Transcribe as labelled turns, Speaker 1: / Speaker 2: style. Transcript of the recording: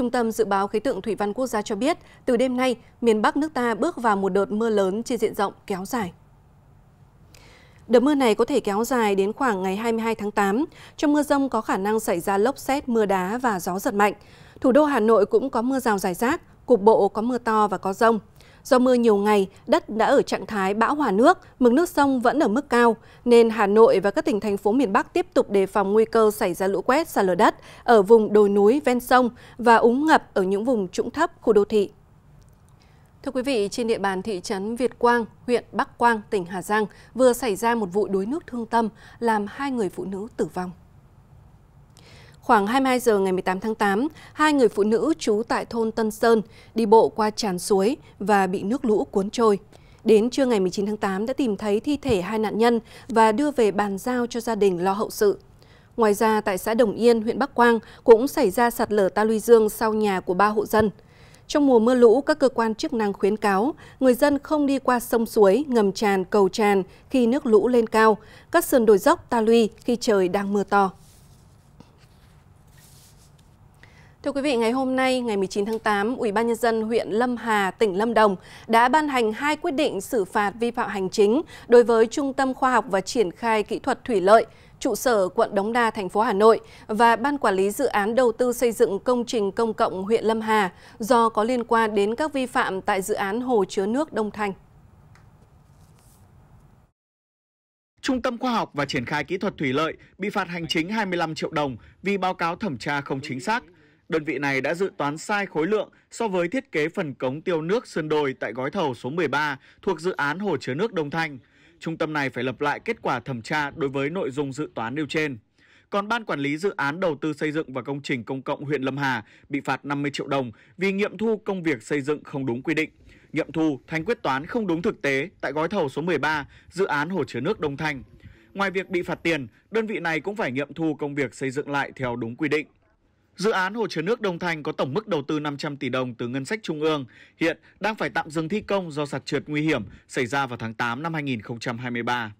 Speaker 1: Trung tâm Dự báo Khí tượng Thủy văn Quốc gia cho biết, từ đêm nay, miền Bắc nước ta bước vào một đợt mưa lớn trên diện rộng kéo dài. Đợt mưa này có thể kéo dài đến khoảng ngày 22 tháng 8. Trong mưa rông có khả năng xảy ra lốc xét, mưa đá và gió giật mạnh. Thủ đô Hà Nội cũng có mưa rào rải rác, cục bộ có mưa to và có rông. Do mưa nhiều ngày, đất đã ở trạng thái bão hòa nước, mực nước sông vẫn ở mức cao, nên Hà Nội và các tỉnh thành phố miền Bắc tiếp tục đề phòng nguy cơ xảy ra lũ quét sạt lở đất ở vùng đồi núi ven sông và úng ngập ở những vùng trũng thấp khu đô thị. Thưa quý vị, trên địa bàn thị trấn Việt Quang, huyện Bắc Quang, tỉnh Hà Giang vừa xảy ra một vụ đuối nước thương tâm làm hai người phụ nữ tử vong. Khoảng 22 giờ ngày 18 tháng 8, hai người phụ nữ trú tại thôn Tân Sơn đi bộ qua tràn suối và bị nước lũ cuốn trôi. Đến trưa ngày 19 tháng 8 đã tìm thấy thi thể hai nạn nhân và đưa về bàn giao cho gia đình lo hậu sự. Ngoài ra, tại xã Đồng Yên, huyện Bắc Quang cũng xảy ra sạt lở ta luy dương sau nhà của ba hộ dân. Trong mùa mưa lũ, các cơ quan chức năng khuyến cáo người dân không đi qua sông suối, ngầm tràn, cầu tràn khi nước lũ lên cao, các sườn đồi dốc ta luy khi trời đang mưa to. Thưa quý vị, ngày hôm nay, ngày 19 tháng 8, Ủy ban nhân dân huyện Lâm Hà, tỉnh Lâm Đồng đã ban hành hai quyết định xử phạt vi phạm hành chính đối với Trung tâm Khoa học và Triển khai Kỹ thuật Thủy lợi, trụ sở quận Đống Đa, thành phố Hà Nội và Ban Quản lý Dự án Đầu tư xây dựng công trình công cộng huyện Lâm Hà do có liên quan đến các vi phạm tại dự án Hồ chứa nước Đông Thành.
Speaker 2: Trung tâm khoa học và triển khai kỹ thuật thủy lợi bị phạt hành chính 25 triệu đồng vì báo cáo thẩm tra không chính xác – Đơn vị này đã dự toán sai khối lượng so với thiết kế phần cống tiêu nước Sơn Đồi tại gói thầu số 13 thuộc dự án Hồ chứa nước Đông Thanh. Trung tâm này phải lập lại kết quả thẩm tra đối với nội dung dự toán nêu trên. Còn Ban Quản lý Dự án Đầu tư Xây dựng và Công trình Công cộng huyện Lâm Hà bị phạt 50 triệu đồng vì nghiệm thu công việc xây dựng không đúng quy định. Nghiệm thu, thanh quyết toán không đúng thực tế tại gói thầu số 13, dự án Hồ chứa nước Đông Thanh. Ngoài việc bị phạt tiền, đơn vị này cũng phải nghiệm thu công việc xây dựng lại theo đúng quy định. Dự án hồ chứa nước Đông Thành có tổng mức đầu tư 500 tỷ đồng từ ngân sách trung ương, hiện đang phải tạm dừng thi công do sạt trượt nguy hiểm xảy ra vào tháng 8 năm 2023.